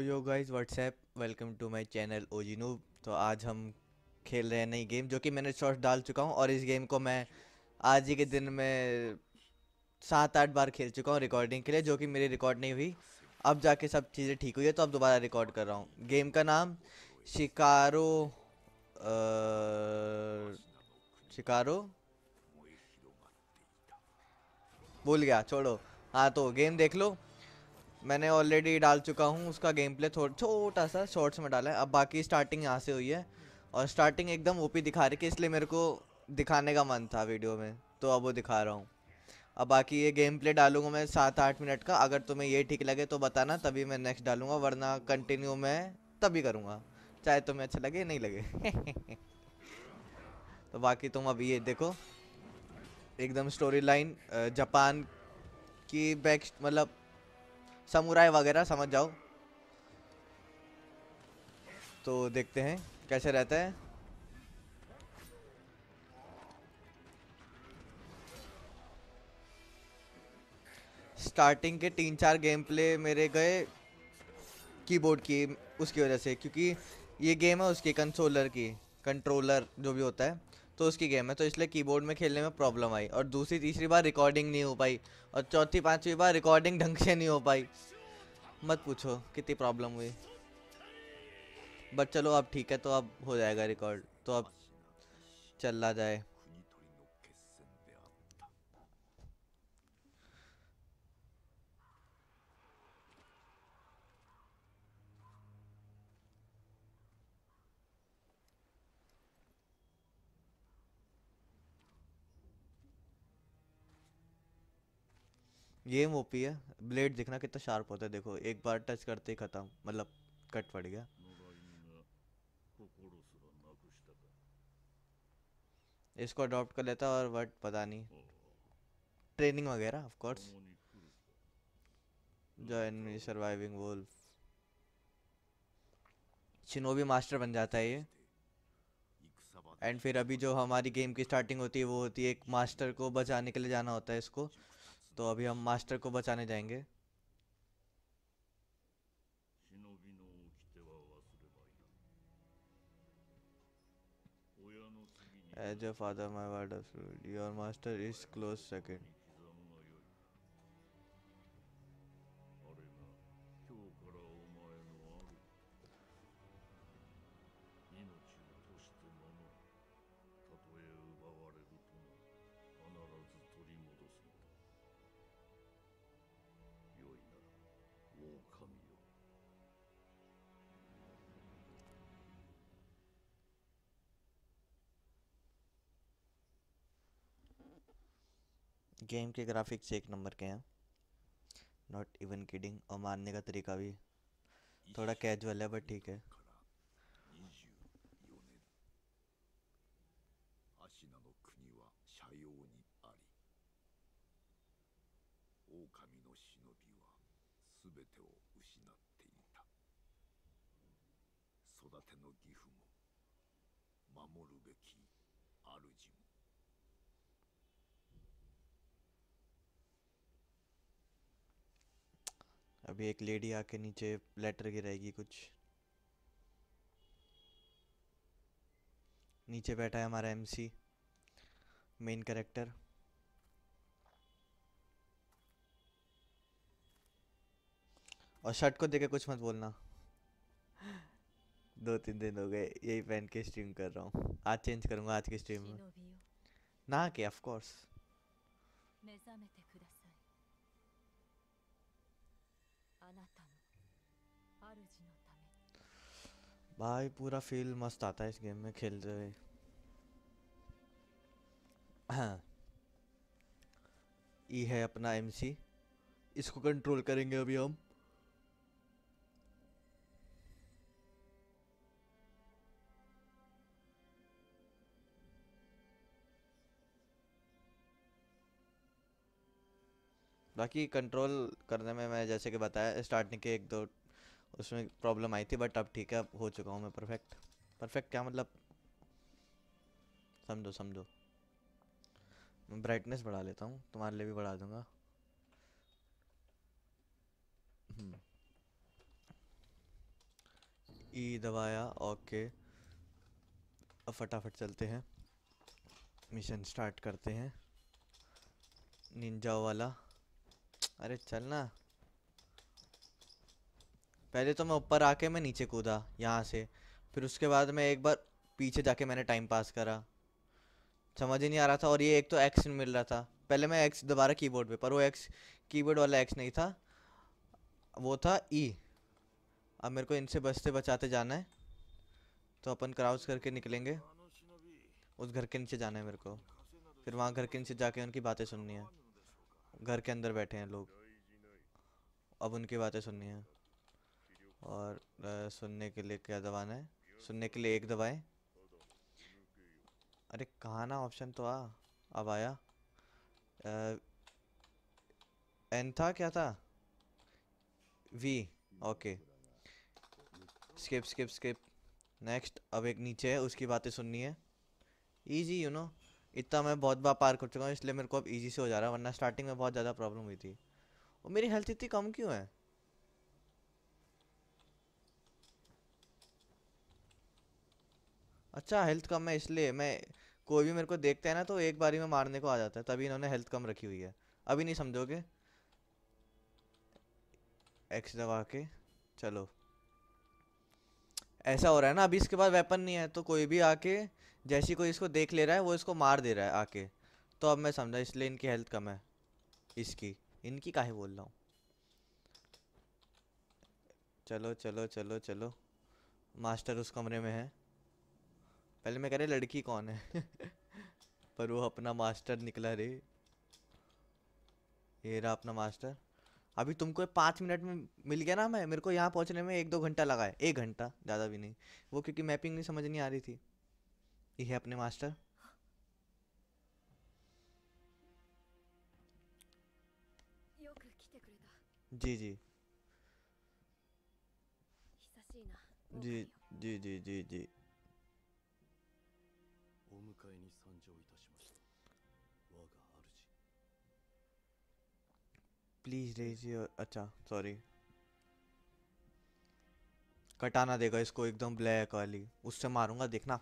Yo guys what's up welcome to my channel OGNoob तो आज हम खेल रहे हैं नई गेम जो कि मैंने शॉर्ट डाल चुका हूँ और इस गेम को मैं आज ही के दिन में सात आठ बार खेल चुका हूँ रिकॉर्डिंग के लिए जो कि मेरी रिकॉर्ड नहीं हुई अब जाके सब चीज़ें ठीक हुई है तो अब दोबारा रिकॉर्ड कर रहा हूँ गेम का नाम शिकारो आ, शिकारो भूल गया छोड़ो हाँ तो गेम देख लो मैंने ऑलरेडी डाल चुका हूँ उसका गेम प्ले थोड़ा छोटा सा शॉर्ट्स में डाला है अब बाकी स्टार्टिंग यहाँ से हुई है और स्टार्टिंग एकदम ओपी दिखा रही है इसलिए मेरे को दिखाने का मन था वीडियो में तो अब वो दिखा रहा हूँ अब बाकी ये गेम प्ले डालूंगा मैं सात आठ मिनट का अगर तुम्हें ये ठीक लगे तो बताना तभी मैं नेक्स्ट डालूंगा वरना कंटिन्यू मैं तभी करूँगा चाहे तुम्हें अच्छा लगे नहीं लगे तो बाकी तुम अभी ये देखो एकदम स्टोरी लाइन जापान की बैक मतलब समुराय वगैरह समझ जाओ तो देखते हैं कैसे रहता है स्टार्टिंग के तीन चार गेम प्ले मेरे गए कीबोर्ड की उसकी वजह से क्योंकि ये गेम है उसकी कंसोलर की कंट्रोलर जो भी होता है तो उसकी गेम है तो इसलिए कीबोर्ड में खेलने में प्रॉब्लम आई और दूसरी तीसरी बार रिकॉर्डिंग नहीं हो पाई और चौथी पांचवी बार रिकॉर्डिंग ढंग से नहीं हो पाई मत पूछो कितनी प्रॉब्लम हुई बट चलो अब ठीक है तो अब हो जाएगा रिकॉर्ड तो अब चला जाए गेम ओपी है ब्लेड देखना कितना शार्प होता है देखो एक बार टच करते ही खत्म मतलब कट पड़ गया इसको अडॉप्ट कर लेता और बट पता नहीं ट्रेनिंग वगैरह of course join me surviving wolf shinobi master बन जाता है ये एंड फिर अभी जो हमारी गेम की स्टार्टिंग होती है वो होती है एक मास्टर को बचाने के लिए जाना होता है इसको तो अभी हम मास्टर को बचाने जाएंगे as a father my word of your master is close second game के ग्राफिक्स एक नंबर के हैं नॉट इवन किडिंग और मारने का तरीका भी थोड़ा कैजुअल है बट ठीक है 育ての義父も守るべき主も अभी एक लेडी आके नीचे लेटर गिराएगी कुछ नीचे बैठा है हमारा एमसी मेन कैरेक्टर और शर्ट को देखे कुछ मत बोलना दो तीन दिन हो गए यही पहन के स्ट्रीम कर रहा हूँ आज चेंज करूंगा आज की स्ट्रीम में ना के ऑफ कोर्स भाई पूरा फील मस्त आता है इस गेम में खेलते हुए ये हाँ। है अपना एमसी इसको कंट्रोल करेंगे अभी हम बाकी कंट्रोल करने में मैं जैसे कि बताया स्टार्टिंग के एक दो उसमें प्रॉब्लम आई थी बट अब ठीक है अब हो चुका हूँ मैं परफेक्ट परफेक्ट क्या मतलब समझो समझो मैं ब्राइटनेस बढ़ा लेता हूँ तुम्हारे लिए भी बढ़ा दूँगा ई हम्म. e दबाया ओके अब फटाफट चलते हैं मिशन स्टार्ट करते हैं निंजा वाला अरे चलना पहले तो मैं ऊपर आके मैं नीचे कूदा यहाँ से फिर उसके बाद मैं एक बार पीछे जाके मैंने टाइम पास करा समझ ही नहीं आ रहा था और ये एक तो एक्स मिल रहा था पहले मैं एक्स दोबारा कीबोर्ड पे पर वो एक्स कीबोर्ड वाला एक्स नहीं था वो था ई e। अब मेरे को इनसे बचते बचाते जाना है तो अपन क्राउज करके निकलेंगे उस घर के नीचे जाना है मेरे को फिर वहाँ घर के नीचे जाके उनकी बातें सुननी है घर के अंदर बैठे हैं लोग अब उनकी बातें सुननी है और सुनने के लिए क्या दबाना है सुनने के लिए एक दबाएं अरे कहाँ ना ऑप्शन तो आ अब आया एन था क्या था वी okay skip skip skip next अब एक नीचे है उसकी बातें सुननी है इजी यू नो इतना मैं बहुत बार पार कर चुका हूँ इसलिए मेरे को अब इजी से हो जा रहा है वरना स्टार्टिंग में बहुत ज़्यादा प्रॉब्लम हुई थी और मेरी हेल्थ इतनी कम क्यों है अच्छा हेल्थ कम है इसलिए मैं कोई भी मेरे को देखता है ना तो एक बारी में मारने को आ जाता है तभी इन्होंने हेल्थ कम रखी हुई है अभी नहीं समझोगे एक्स दबा के चलो ऐसा हो रहा है ना अभी इसके बाद वेपन नहीं है तो कोई भी आके जैसी कोई इसको देख ले रहा है वो इसको मार दे रहा है आके तो अब मैं समझा इसलिए इनकी हेल्थ कम है इसकी इनकी काहे बोल रहा हूँ चलो चलो चलो चलो मास्टर उस कमरे में है पहले मैं कह रहा लड़की कौन है पर वो अपना मास्टर निकला रे ये रहा अपना मास्टर अभी तुमको पाँच मिनट में मिल गया ना मैं मेरे को यहाँ पहुँचने में एक दो घंटा लगा है एक घंटा ज़्यादा भी नहीं वो क्योंकि मैपिंग नहीं समझ नहीं आ रही थी ये है अपने master ji ji ji ji ji ji ji please raise your अच्छा सॉरी कटाना देगा इसको एकदम ब्लैक वाली उससे मारूंगा देखना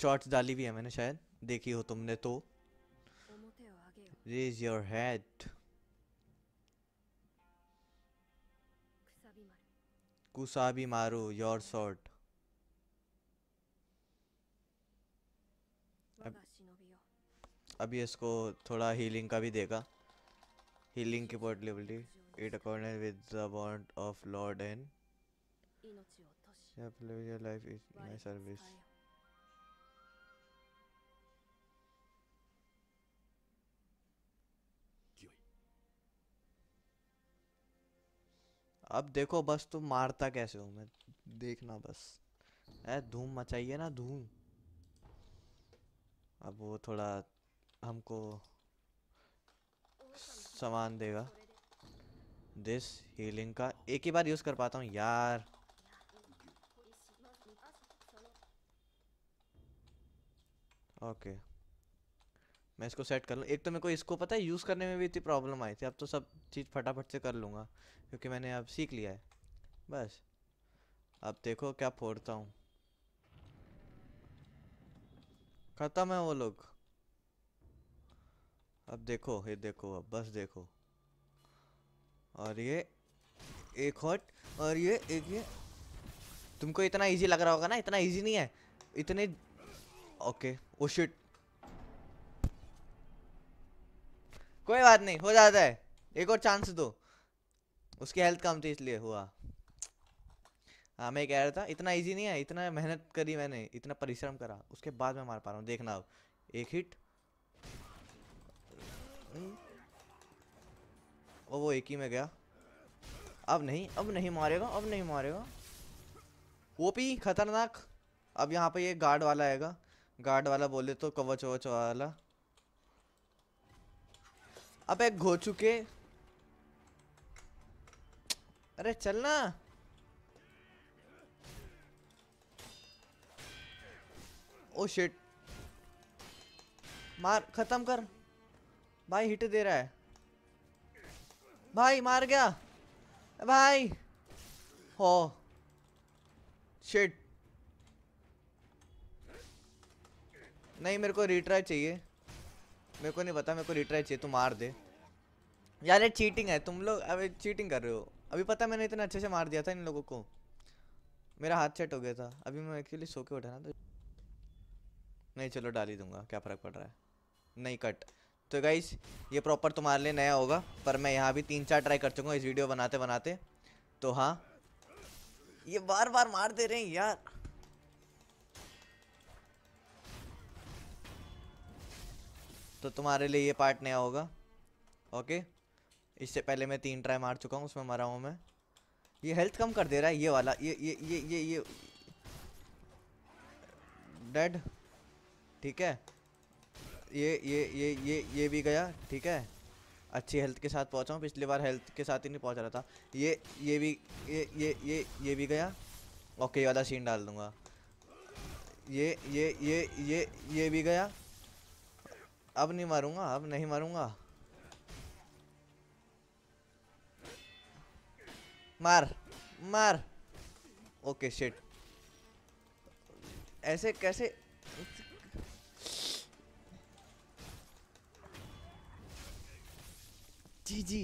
शॉर्ट्स डाली भी है मैंने शायद देखी हो तुमने तो रेज योर हेड कुसा भी मारो योर शॉर्ट अभी इसको थोड़ा हीलिंग का भी देगा healing capability it accordance with the bond of lord and yeah, your life is my service अब देखो बस तुम मारता कैसे हो मैं देखना बस है धूम मचाइए ना धूम अब वो थोड़ा हमको सामान देगा दिस हीलिंग का एक ही बार यूज़ कर पाता हूँ यार ओके मैं इसको सेट कर लूँ एक तो मेरे को इसको पता है यूज़ करने में भी इतनी प्रॉब्लम आई थी अब तो सब चीज़ फटाफट से कर लूँगा क्योंकि मैंने अब सीख लिया है बस अब देखो क्या फोड़ता हूँ ख़त्म है वो लोग अब देखो ये देखो अब बस देखो और ये एक हॉट और ये एक ये तुमको इतना इजी लग रहा होगा ना इतना इजी नहीं है इतने ओके ओ शिट कोई बात नहीं हो जाता है एक और चांस दो उसकी हेल्थ कम थी इसलिए हुआ हाँ मैं कह रहा था इतना इजी नहीं है इतना मेहनत करी मैंने इतना परिश्रम करा उसके बाद मैं मार पा रहा हूँ देखना अब एक हिट और वो एक ही में गया अब नहीं अब नहीं मारेगा अब नहीं मारेगा वो भी खतरनाक अब यहाँ पे ये गार्ड वाला आएगा गार्ड वाला बोले तो कवच ववच वाला अब एक घो चुके अरे चलना ओ शिट मार खत्म कर भाई हिट दे रहा है भाई मार गया भाई हो शिट नहीं मेरे को रिट्राई चाहिए मेरे को नहीं पता मेरे को रिट्राई चाहिए तू मार दे यार ये चीटिंग है तुम लोग अभी चीटिंग कर रहे हो अभी पता मैंने इतना अच्छे से मार दिया था इन लोगों को मेरा हाथ सेट हो गया था अभी मैं एक्चुअली सो के उठा ना तो नहीं चलो डाल ही दूंगा क्या फ़र्क पड़ रहा है नहीं कट तो गाइस ये प्रॉपर तुम्हारे लिए नया होगा पर मैं यहाँ भी तीन चार ट्राई कर चुका हूँ इस वीडियो बनाते बनाते तो हाँ ये बार बार मार दे रहे हैं यार तो तुम्हारे लिए ये पार्ट नया होगा ओके इससे पहले मैं तीन ट्राई मार चुका हूँ उसमें मरा हूँ मैं ये हेल्थ कम कर दे रहा है ये वाला ये ये ये ये ये डेड ठीक है ये ये ये ये ये भी गया ठीक है अच्छी हेल्थ के साथ पहुँचा हूँ पिछली बार हेल्थ के साथ ही नहीं पहुँच रहा था ये ये भी ये ये ये ये भी गया ओके वाला सीन डाल दूँगा ये ये ये ये ये भी गया अब नहीं मारूंगा अब नहीं मारूंगा मार मार ओके शिट ऐसे कैसे जी जी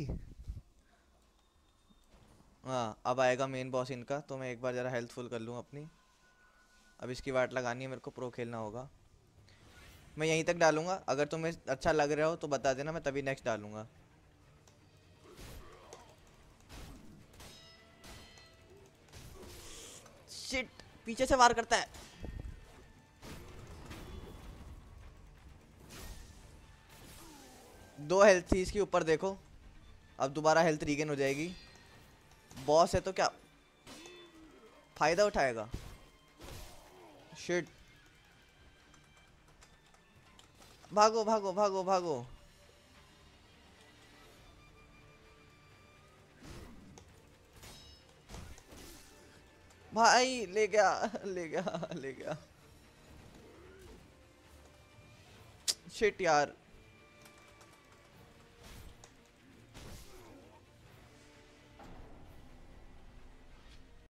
हाँ अब आएगा मेन बॉस इनका तो मैं एक बार ज़रा हेल्पफुल कर लूँ अपनी अब इसकी वाट लगानी है मेरे को प्रो खेलना होगा मैं यहीं तक डालूंगा अगर तुम्हें अच्छा लग रहा हो तो बता देना मैं तभी नेक्स्ट डालूँगा शिट पीछे से वार करता है दो हेल्थ थी इसके ऊपर देखो अब दोबारा हेल्थ रीगेन हो जाएगी बॉस है तो क्या फ़ायदा उठाएगा शिट भागो भागो भागो भागो भाई ले गया ले गया ले गया शिट यार